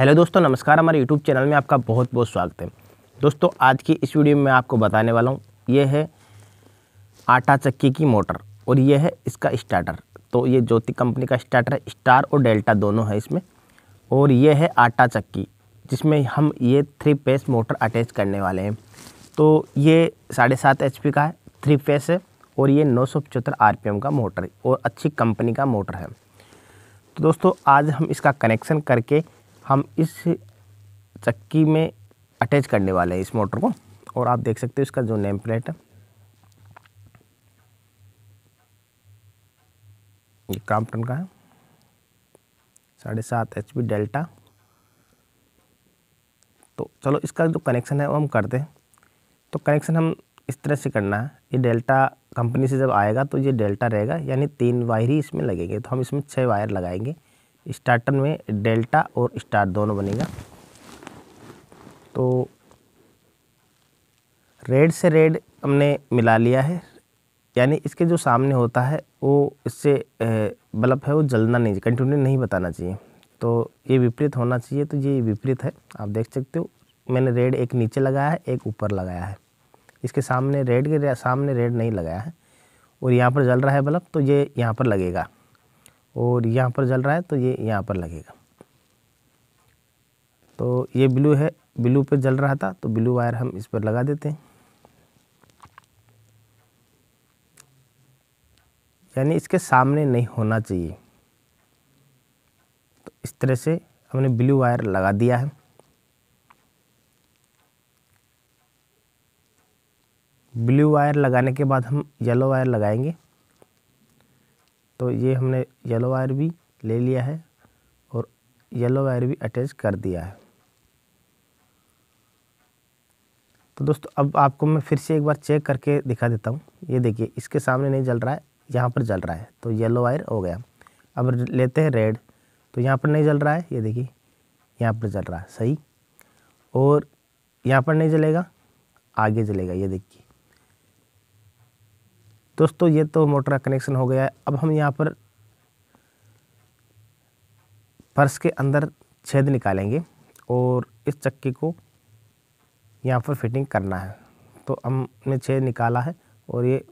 hello दोस्तों नमस्कार हमारे यूट्यूब चैनल में आपका बहुत बहुत स्वागत है दोस्तों आज की इस वीडियो में मैं आपको बताने वाला हूँ ये है आटा चक्की की मोटर और ये है इसका स्टार्टर तो ये ज्योति कंपनी का स्टार्टर है स्टार और डेल्टा दोनों है इसमें और ये है आटा चक्की जिसमें हम ये थ्री पेस मोटर अटैच करने वाले हैं तो ये साढ़े सात एच का है थ्री पेस है और ये नौ सौ पचहत्तर आर का मोटर और अच्छी कंपनी का मोटर है तो दोस्तों आज हम इसका कनेक्शन करके हम इस चक्की में अटैच करने वाले हैं इस मोटर को और आप देख सकते हो इसका जो नेम प्लेट है ये क्राम्पटन का है साढ़े सात एच पी डेल्टा तो चलो इसका जो कनेक्शन है वो हम करते हैं तो कनेक्शन हम इस तरह से करना है ये डेल्टा कंपनी से जब आएगा तो ये डेल्टा रहेगा यानी तीन वायर ही इसमें लगेंगे तो हम इसमें छः वायर लगाएंगे स्टार्टर में डेल्टा और स्टार दोनों बनेगा तो रेड से रेड हमने मिला लिया है यानी इसके जो सामने होता है वो इससे बल्ब है वो जलना नहीं कंटिन्यू नहीं बताना चाहिए तो ये विपरीत होना चाहिए तो ये विपरीत है आप देख सकते हो मैंने रेड एक नीचे लगाया है एक ऊपर लगाया है इसके सामने रेड के सामने रेड नहीं लगाया है और यहाँ पर जल रहा है बल्ब तो ये यहाँ पर लगेगा और यहाँ पर जल रहा है तो ये यहाँ पर लगेगा तो ये ब्लू है ब्लू पे जल रहा था तो ब्लू वायर हम इस पर लगा देते हैं यानी इसके सामने नहीं होना चाहिए तो इस तरह से हमने ब्लू वायर लगा दिया है ब्लू वायर लगाने के बाद हम येलो वायर लगाएंगे तो ये हमने येलो वायर भी ले लिया है और येलो वायर भी अटैच कर दिया है तो दोस्तों अब आपको मैं फिर से एक बार चेक करके दिखा देता हूँ ये देखिए इसके सामने नहीं जल रहा है यहाँ पर जल रहा है तो येलो वायर हो गया अब लेते हैं रेड तो यहाँ पर नहीं जल रहा है ये देखिए यहाँ पर जल रहा है सही और यहाँ पर नहीं जलेगा आगे जलेगा ये देखिए दोस्तों ये तो मोटर का कनेक्शन हो गया है अब हम यहाँ पर फर्श के अंदर छेद निकालेंगे और इस चक्की को यहाँ पर फिटिंग करना है तो हमने छेद निकाला है और ये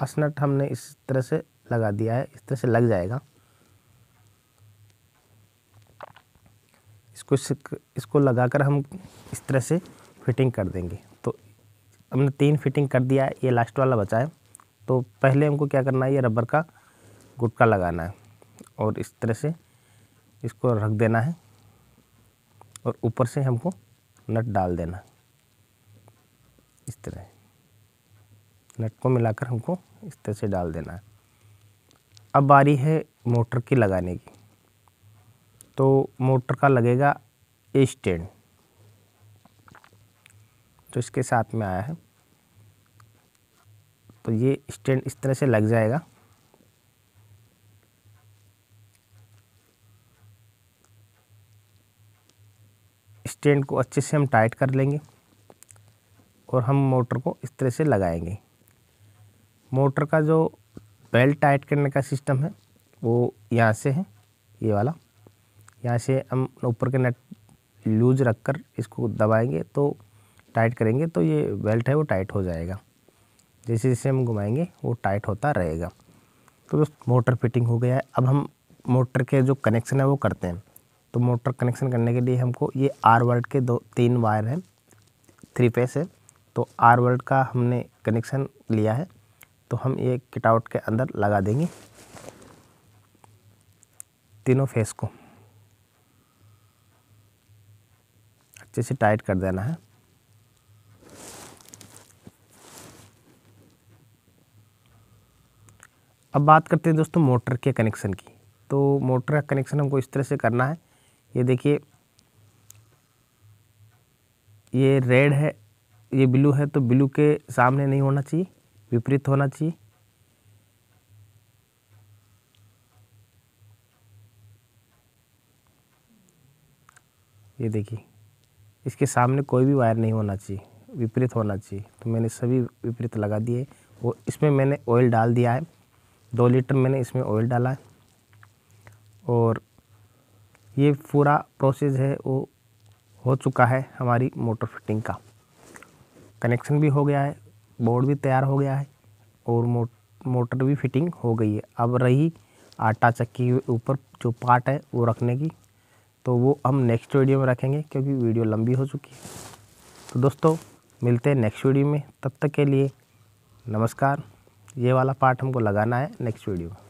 फसनट हमने इस तरह से लगा दिया है इस तरह से लग जाएगा इसको इसको लगाकर हम इस तरह से फिटिंग कर देंगे तो हमने तीन फिटिंग कर दिया है ये लास्ट वाला बचा है तो पहले हमको क्या करना है ये रबर का गुटका लगाना है और इस तरह से इसको रख देना है और ऊपर से हमको नट डाल देना है इस तरह नट को मिलाकर हमको इस तरह से डाल देना है अब बारी है मोटर की लगाने की तो मोटर का लगेगा ए स्टैंड तो इसके साथ में आया है तो ये स्टैंड इस तरह से लग जाएगा स्टैंड को अच्छे से हम टाइट कर लेंगे और हम मोटर को इस तरह से लगाएंगे मोटर का जो बेल्ट टाइट करने का सिस्टम है वो यहाँ से है ये वाला यहाँ से हम ऊपर के नट लूज रखकर इसको दबाएंगे तो टाइट करेंगे तो ये बेल्ट है वो टाइट हो जाएगा जैसे जैसे हम घुमाएंगे वो टाइट होता रहेगा तो दोस्त मोटर फिटिंग हो गया है अब हम मोटर के जो कनेक्शन है वो करते हैं तो मोटर कनेक्शन करने के लिए हमको ये आर वर्ल्ड के दो तीन वायर हैं थ्री फेस है तो आर वर्ल्ड का हमने कनेक्शन लिया है तो हम ये किट आउट के अंदर लगा देंगे तीनों फेस को अच्छे से टाइट कर देना है अब बात करते हैं दोस्तों मोटर के कनेक्शन की तो मोटर का कनेक्शन हमको इस तरह से करना है ये देखिए ये रेड है ये ब्लू है तो ब्लू के सामने नहीं होना चाहिए विपरीत होना चाहिए ये देखिए इसके सामने कोई भी वायर नहीं होना चाहिए विपरीत होना चाहिए तो मैंने सभी विपरीत लगा दिए वो इसमें मैंने ऑयल डाल दिया है दो लीटर मैंने इसमें ऑयल डाला है और ये पूरा प्रोसेस है वो हो चुका है हमारी मोटर फिटिंग का कनेक्शन भी हो गया है बोर्ड भी तैयार हो गया है और मोटर भी फिटिंग हो गई है अब रही आटा चक्की के ऊपर जो पार्ट है वो रखने की तो वो हम नेक्स्ट वीडियो में रखेंगे क्योंकि वीडियो लंबी हो चुकी है तो दोस्तों मिलते हैं नेक्स्ट वीडियो में तब तक के लिए नमस्कार ये वाला पार्ट हमको लगाना है नेक्स्ट वीडियो